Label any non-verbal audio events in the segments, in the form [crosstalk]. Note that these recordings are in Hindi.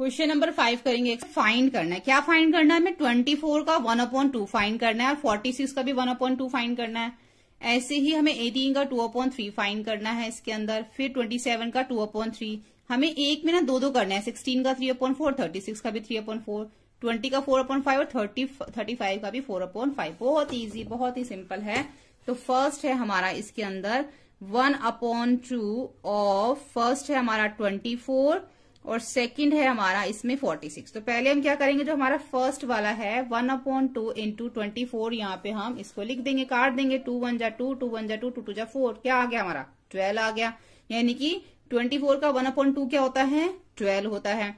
क्वेश्चन नंबर फाइव करेंगे फाइंड करना है क्या फाइंड करना है हमें ट्वेंटी फोर का वन अपॉइंट टू फाइन करना है और फोर्टी सिक्स का भी वन अपॉइंट टू फाइन करना है ऐसे ही हमें एटीन का टू अपॉइंट थ्री फाइन करना है इसके अंदर फिर ट्वेंटी सेवन का टू अपॉइंट थ्री हमें एक में ना दो दो करना है सिक्सटीन का three upon four thirty six का भी थ्री अपॉइंट फोर ट्वेंटी का फोर अपॉइंट फाइव और थर्टी थर्टी फाइव का भी फोर अपॉइंट फाइव बहुत ईजी बहुत ही सिंपल है तो फर्स्ट है हमारा इसके अंदर one upon two of first है हमारा ट्वेंटी फोर और सेकंड है हमारा इसमें 46 तो पहले हम क्या करेंगे जो हमारा फर्स्ट वाला है one upon two into twenty four यहाँ पे हम इसको लिख देंगे काट देंगे टू वन जा टू टू वन जा टू टू टू जा फोर क्या आ गया हमारा ट्वेल्व आ गया यानी कि ट्वेंटी फोर का वन अपॉइंट टू क्या होता है ट्वेल्व होता है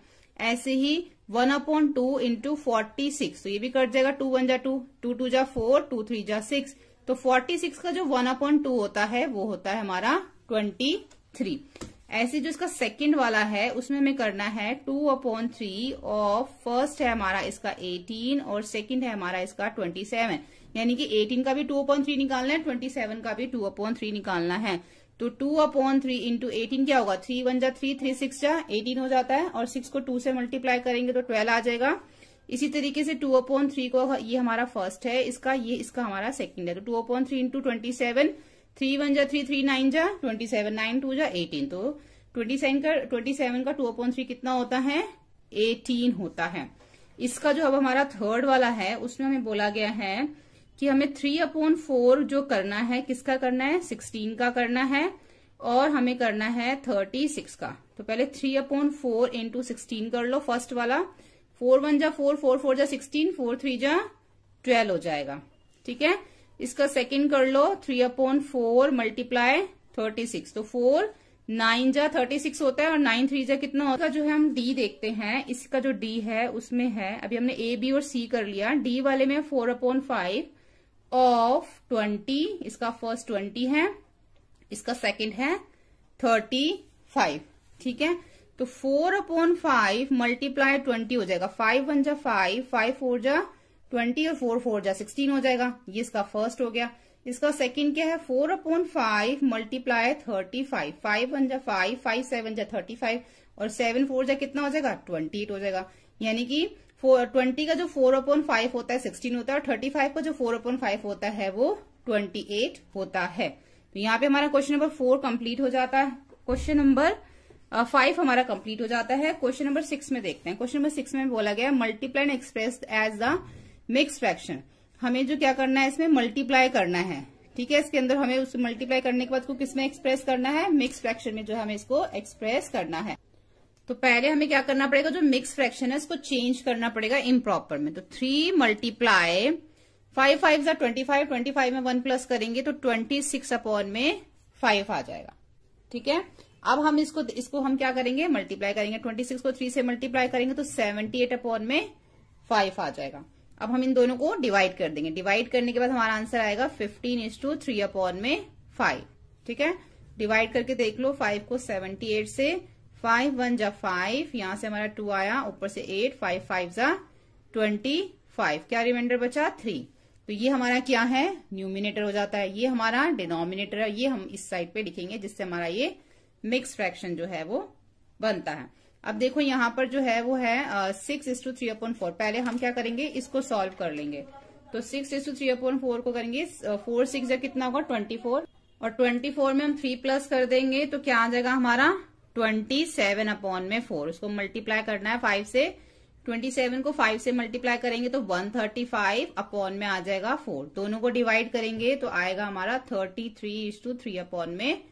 ऐसे ही one upon two into forty six तो ये भी कट जाएगा टू वन जा टू टू टू जा फोर टू थ्री जा सिक्स तो फोर्टी सिक्स का जो वन अपॉइंट टू होता है वो होता है हमारा ट्वेंटी थ्री ऐसे जो इसका सेकेंड वाला है उसमें हमें करना है टू अपॉन थ्री और फर्स्ट है हमारा इसका एटीन और सेकेंड है हमारा इसका ट्वेंटी सेवन यानी कि एटीन का भी टू अपॉन थ्री निकालना है ट्वेंटी सेवन का भी टू अपॉन थ्री निकालना है तो two upon three into eighteen क्या होगा थ्री वन जा थ्री थ्री सिक्स जा एटीन हो जाता है और सिक्स को टू से मल्टीप्लाई करेंगे तो ट्वेल्व आ जाएगा इसी तरीके से टू अपॉन थ्री को ये हमारा फर्स्ट है इसका ये इसका हमारा सेकंड है तो two upon three into twenty seven three one जा थ्री थ्री नाइन जा ट्वेंटी सेवन नाइन टू जा एटीन तो ट्वेंटी सेवन का ट्वेंटी सेवन का टू अपॉन थ्री कितना होता है एटीन होता है इसका जो अब हमारा थर्ड वाला है उसमें हमें बोला गया है कि हमें थ्री अपॉन फोर जो करना है किसका करना है सिक्सटीन का करना है और हमें करना है थर्टी सिक्स का तो पहले three upon four into sixteen कर लो फर्स्ट वाला फोर वन जा फोर फोर फोर जा सिक्सटीन फोर थ्री जा ट्वेल्व हो जाएगा ठीक है इसका सेकंड कर लो three upon four multiply thirty six तो फोर नाइन जा थर्टी सिक्स होता है और नाइन थ्री जा कितना होता है जो है हम डी देखते हैं इसका जो डी है उसमें है अभी हमने ए बी और सी कर लिया डी वाले में four upon five of twenty इसका फर्स्ट ट्वेंटी है इसका सेकंड है थर्टी फाइव ठीक है तो four upon five multiply twenty हो जाएगा फाइव वन जा फाइव फाइव फोर जा ट्वेंटी और फोर फोर जा सिक्सटीन हो जाएगा ये इसका फर्स्ट हो गया इसका सेकंड क्या है four upon five multiply thirty five five one जा फाइव फाइव सेवन जा थर्टी फाइव और सेवन फोर जा कितना हो जाएगा ट्वेंटी एट हो जाएगा यानी कि ट्वेंटी का जो फोर अपॉन फाइव होता है सिक्सटीन होता है और थर्टी फाइव का जो फोर अपॉन फाइव होता है वो ट्वेंटी एट होता है तो यहाँ पे हमारा क्वेश्चन नंबर फोर कम्प्लीट हो जाता है क्वेश्चन नंबर फाइव हमारा कंप्लीट हो जाता है क्वेश्चन नंबर सिक्स में देखते हैं क्वेश्चन नंबर सिक्स में बोला गया multiply and express as the mix fraction हमें जो क्या करना है इसमें मल्टीप्लाई करना है ठीक है इसके अंदर हमें उस मल्टीप्लाई करने के बाद को किसमें एक्सप्रेस करना है मिक्स फ्रैक्शन में जो हमें इसको एक्सप्रेस करना है तो पहले हमें क्या करना पड़ेगा जो मिक्स फ्रैक्शन है इसको चेंज करना पड़ेगा इम्प्रॉपर में तो थ्री मल्टीप्लाई फाइव फाइव या ट्वेंटी फाइव ट्वेंटी फाइव में वन प्लस करेंगे तो ट्वेंटी सिक्स अपॉन में फाइव आ जाएगा ठीक है अब हम इसको इसको हम क्या करेंगे मल्टीप्लाई करेंगे ट्वेंटी सिक्स को थ्री से मल्टीप्लाई करेंगे तो सेवेंटी एट अपॉन में फाइव आ जाएगा अब हम इन दोनों को डिवाइड कर देंगे डिवाइड करने के बाद हमारा आंसर आएगा fifteen is to three upon में फाइव ठीक है डिवाइड करके देख लो फाइव को सेवेंटी एट से फाइव वन जा फाइव यहां से हमारा टू आया ऊपर से एट फाइव फाइव जा ट्वेंटी फाइव क्या रिमाइंडर बचा थ्री तो ये हमारा क्या है न्यूमिनेटर हो जाता है ये हमारा डिनोमिनेटर है ये हम इस साइड पे लिखेंगे जिससे हमारा ये मिक्स फ्रैक्शन जो है वो बनता है अब देखो यहाँ पर जो है वो है six is to three upon four पहले हम क्या करेंगे इसको सॉल्व कर लेंगे तो six is to three upon four को करेंगे फोर सिक्स या कितना होगा ट्वेंटी फोर और ट्वेंटी फोर में हम थ्री प्लस कर देंगे तो क्या आ जाएगा हमारा ट्वेंटी सेवन अपॉन में फोर उसको मल्टीप्लाई करना है फाइव से ट्वेंटी सेवन को फाइव से मल्टीप्लाई करेंगे तो वन थर्टी फाइव अपॉन में आ जाएगा फोर दोनों को डिवाइड करेंगे तो आएगा हमारा thirty three is to three upon में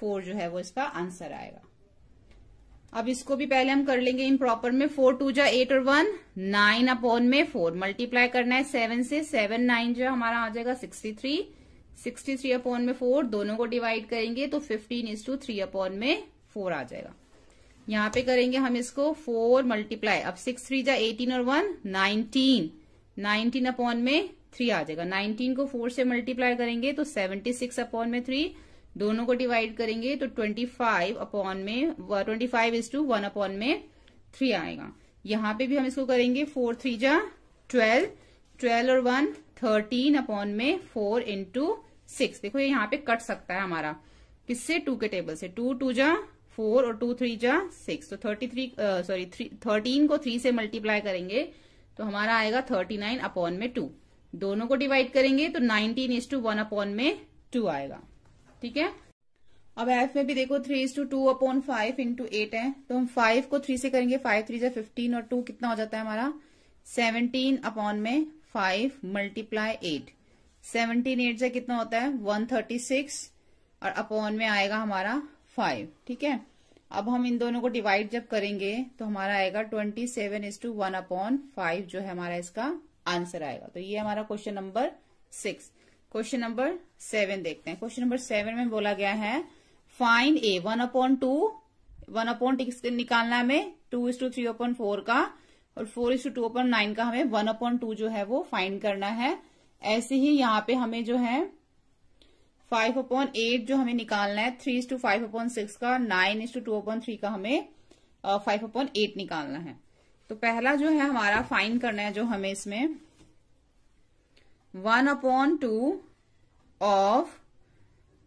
फोर जो है वो इसका आंसर आएगा अब इसको भी पहले हम कर लेंगे इन प्रॉपर में फोर टू जा एट और वन नाइन अपॉन में फोर मल्टीप्लाई करना है सेवन से सेवन नाइन जो हमारा आ जाएगा sixty three sixty three upon में फोर दोनों को डिवाइड करेंगे तो fifteen is to three upon में फोर आ जाएगा यहाँ पे करेंगे हम इसको फोर मल्टीप्लाई अब सिक्स थ्री जा एटीन और वन नाइनटीन नाइनटीन अपॉन में थ्री आ जाएगा नाइनटीन को फोर से मल्टीप्लाई करेंगे तो सेवेंटी सिक्स अपॉन में थ्री दोनों को डिवाइड करेंगे तो ट्वेंटी फाइव अपॉन में twenty five is to one upon में थ्री आएगा यहाँ पे भी हम इसको करेंगे फोर थ्री जा ट्वेल्व ट्वेल्व और वन थर्टीन अपॉन में फोर इंटू सिक्स देखो ये यहाँ पे कट सकता है हमारा किससे टू के टेबल से टू टू जा फोर और टू थ्री जा सिक्स तो thirty three sorry three thirteen को थ्री से मल्टीप्लाई करेंगे तो हमारा आएगा थर्टी नाइन अपॉन में टू दोनों को डिवाइड करेंगे तो nineteen is to one upon में टू आएगा ठीक है अब एफ में भी देखो three is to two upon five into eight है तो हम फाइव को थ्री से करेंगे फाइव थ्री से फिफ्टीन और टू कितना हो जाता है हमारा सेवनटीन अपॉन में five multiply eight seventeen eight से कितना होता है वन थर्टी सिक्स और अपॉन में आएगा हमारा फाइव ठीक है अब हम इन दोनों को डिवाइड जब करेंगे तो हमारा आएगा twenty seven is to one upon five जो है हमारा इसका आंसर आएगा तो ये हमारा question number six question number seven देखते हैं क्वेश्चन नंबर सेवन में बोला गया है find a one upon two one upon निकालना हमें two is to three upon four का और four is to two upon nine का हमें वन अपॉन टू जो है वो फाइंड करना है ऐसे ही यहाँ पे हमें जो है फाइव अपॉन एट जो हमें निकालना है three is to five upon six का nine is to two upon three का हमें फाइव अपॉन एट निकालना है तो पहला जो है हमारा फाइन करना है जो हमें इसमें one upon two of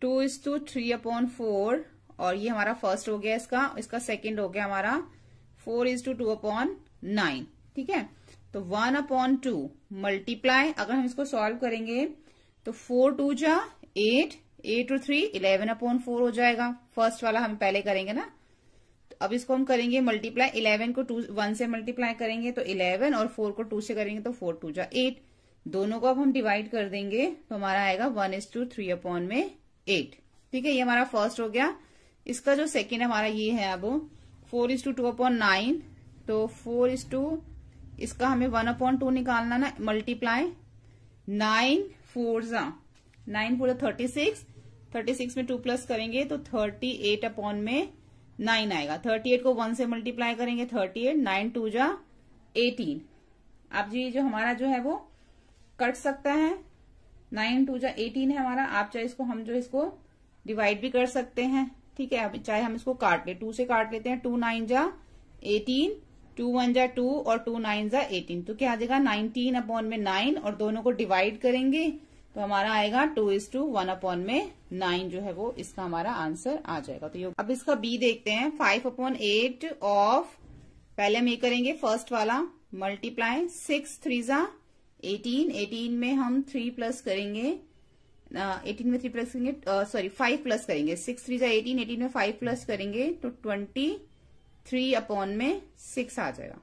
two is to three upon four और ये हमारा फर्स्ट हो गया इसका इसका सेकेंड हो गया हमारा four is to two upon nine ठीक है तो वन अपॉन टू मल्टीप्लाई अगर हम इसको सॉल्व करेंगे तो फोर टू जा eight eight two three eleven upon four हो जाएगा फर्स्ट वाला हम पहले करेंगे ना तो अब इसको हम करेंगे मल्टीप्लाई इलेवन को टू वन से मल्टीप्लाई करेंगे तो इलेवन और फोर को टू से करेंगे तो फोर टू जा एट दोनों को अब हम डिवाइड कर देंगे तो हमारा आएगा one is to three upon में एट ठीक है ये हमारा फर्स्ट हो गया इसका जो सेकेंड हमारा ये है अब four is to two upon nine तो फोर इज टू इसका हमें वन अपॉन टू निकालना ना मल्टीप्लाई नाइन फोर जा nine four thirty six thirty six में टू प्लस करेंगे तो थर्टी एट अपॉन में नाइन आएगा थर्टी एट को वन से मल्टीप्लाई करेंगे थर्टी एट नाइन टू जा एटीन आप जी जो हमारा जो है वो कट सकता है नाइन टू जा एटीन है हमारा आप चाहे इसको हम जो इसको डिवाइड भी कर सकते हैं ठीक है चाहे हम इसको काट ले टू से काट लेते हैं टू नाइन जा एटीन टू वन जा टू और टू नाइन जा एटीन तो क्या आ जाएगा नाइनटीन अपॉन में नाइन और दोनों को डिवाइड करेंगे तो हमारा आएगा two is to one upon में नाइन जो है वो इसका हमारा आंसर आ जाएगा तो ये अब इसका बी देखते हैं फाइव अपॉन एट ऑफ पहले हम ये करेंगे फर्स्ट वाला मल्टीप्लाई सिक्स थ्री जा एटीन एटीन में हम थ्री प्लस करेंगे एटीन में थ्री प्लस करेंगे सॉरी फाइव प्लस करेंगे सिक्स थ्री जा एटीन एटीन में फाइव प्लस करेंगे तो ट्वेंटी थ्री अपॉन में सिक्स आ जाएगा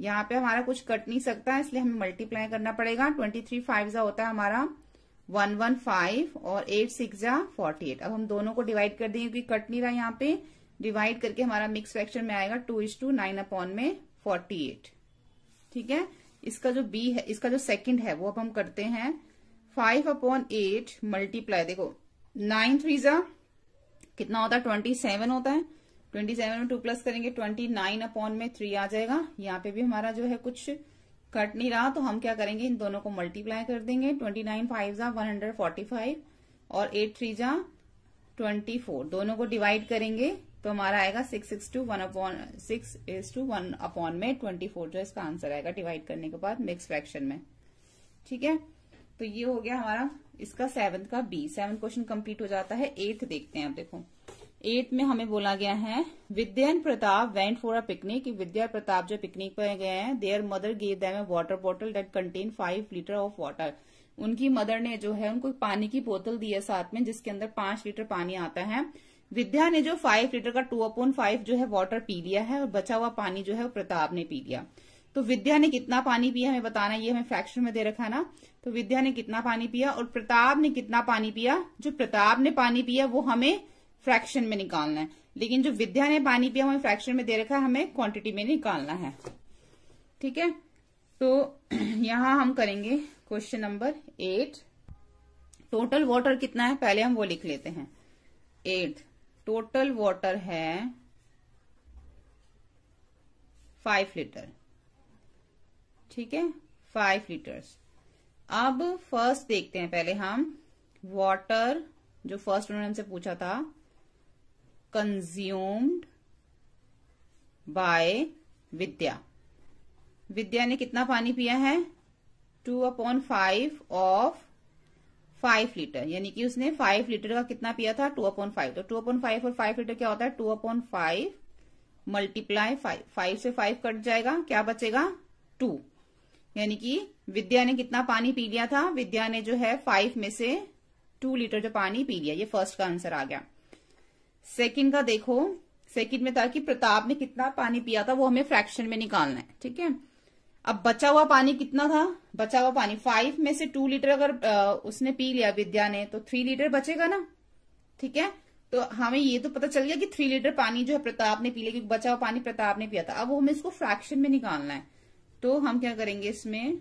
यहाँ पे हमारा कुछ कट नहीं सकता इसलिए हमें मल्टीप्लाई करना पड़ेगा ट्वेंटी थ्री फाइव जा होता है हमारा वन वन फाइव और एट सिक्स जा फोर्टी एट अब हम दोनों को डिवाइड कर देंगे क्योंकि कट नहीं रहा यहाँ पे डिवाइड करके हमारा मिक्स फ्रैक्शन में आएगा two is to nine upon में फोर्टी एट ठीक है इसका जो बी है इसका जो सेकंड है वो अब हम करते हैं फाइव अपॉन एट मल्टीप्लाई देखो नाइन थ्री जा कितना होता है ट्वेंटी सेवन होता है ट्वेंटी सेवन में टू प्लस करेंगे ट्वेंटी नाइन अपॉन में थ्री आ जाएगा यहाँ पे भी हमारा जो है कुछ कट नहीं रहा तो हम क्या करेंगे इन दोनों को मल्टीप्लाई कर देंगे ट्वेंटी नाइन फाइव जा वन हंड्रेड फोर्टी फाइव और एट थ्री जा ट्वेंटी फोर दोनों को डिवाइड करेंगे तो हमारा आएगा six six two one upon six is to one upon में ट्वेंटी फोर जो इसका आंसर आएगा डिवाइड करने के बाद मिक्स फ्रैक्शन में ठीक है तो ये हो गया हमारा इसका सेवन्थ का बी सेवन क्वेश्चन कंप्लीट हो जाता है एट्थ देखते हैं आप देखो एट में हमें बोला गया है Vidya and Pratap went for a picnic Vidya Pratap जो पिकनिक पर गए हैं their mother gave them a water bottle that contain five litre of water उनकी मदर ने जो है उनको पानी की बोतल दी है साथ में जिसके अंदर पांच लीटर पानी आता है विद्या ने जो फाइव लीटर का टू अपॉन फाइव जो है वाटर पी लिया है और बचा हुआ पानी जो है वो प्रताप ने पी लिया तो विद्या ने कितना पानी पिया हमें बताना ये हमें फ्रैक्शन में दे रखा ना तो विद्या ने कितना पानी पिया और प्रताप ने कितना पानी पिया जो प्रताप ने पानी पिया वो हमें फ्रैक्शन में निकालना है लेकिन जो विद्या ने पानी पिया हमें फ्रैक्शन में दे रखा है हमें क्वांटिटी में निकालना है ठीक है तो [clears throat] यहां हम करेंगे question number eight total water कितना है पहले हम वो लिख लेते हैं एट टोटल वाटर है फाइव लीटर ठीक है फाइव लीटर्स अब फर्स्ट देखते हैं पहले हम वाटर जो फर्स्ट उन्होंने हमसे पूछा था कंज्यूम्ड बाय विद्या विद्या ने कितना पानी पिया है two upon five of five litre यानी कि उसने फाइव लीटर का कितना पिया था टू अपॉइंट फाइव तो टू अपॉइंट फाइव और फाइव लीटर क्या होता है two upon five multiply five five से फाइव कट जाएगा क्या बचेगा टू यानी कि विद्या ने कितना पानी पी लिया था विद्या ने जो है फाइव में से टू लीटर जो पानी पी लिया ये फर्स्ट का आंसर आ गया सेकंड का देखो सेकेंड में था कि प्रताप ने कितना पानी पिया था वो हमें फ्रैक्शन में निकालना है ठीक है अब बचा हुआ पानी कितना था बचा हुआ पानी फाइव में से टू लीटर अगर उसने पी लिया विद्या ने तो थ्री लीटर बचेगा ना ठीक है तो हमें ये तो पता चल गया कि थ्री लीटर पानी जो है प्रताप ने पी लिया क्योंकि बचा हुआ पानी प्रताप ने पिया था अब वो हमें इसको फ्रैक्शन में निकालना है तो हम क्या करेंगे इसमें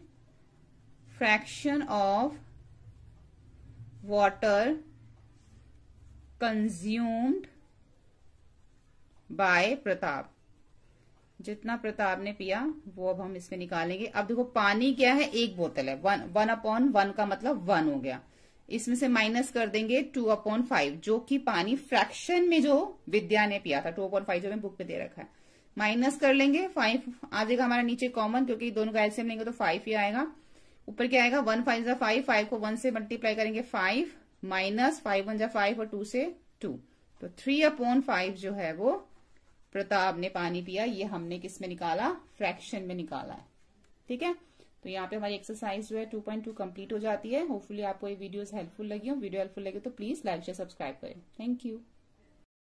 fraction of water consumed by Pratap जितना प्रताप ने पिया वो अब हम इसमें निकालेंगे अब देखो पानी क्या है एक बोतल है वन वन अपॉन वन का मतलब वन हो गया इसमें से माइनस कर देंगे टू अपॉन फाइव जो कि पानी फ्रैक्शन में जो विद्या ने पिया था टू अपॉन फाइव जो मैं बुक पे दे रखा है माइनस कर लेंगे फाइव आ जाएगा हमारा नीचे कॉमन क्योंकि दोनों का एल्सियम लेंगे तो फाइव ही आएगा ऊपर क्या आएगा वन फाइव जा फाइव फाइव को वन से मल्टीप्लाई करेंगे फाइव माइनस फाइव वन जा फाइव और टू से टू तो थ्री अपॉन फाइव जो है वो प्रताप ने पानी पिया ये हमने किस में निकाला फ्रैक्शन में निकाला है ठीक है तो यहाँ पे हमारी एक्सरसाइज जो है टू पॉइंट टू कंप्लीट हो जाती है होपफुली आपको ये वीडियोस हेल्पफुल लगी हो वीडियो हेल्पफुल लगे तो प्लीज लाइक शेयर सब्सक्राइब करें थैंक यू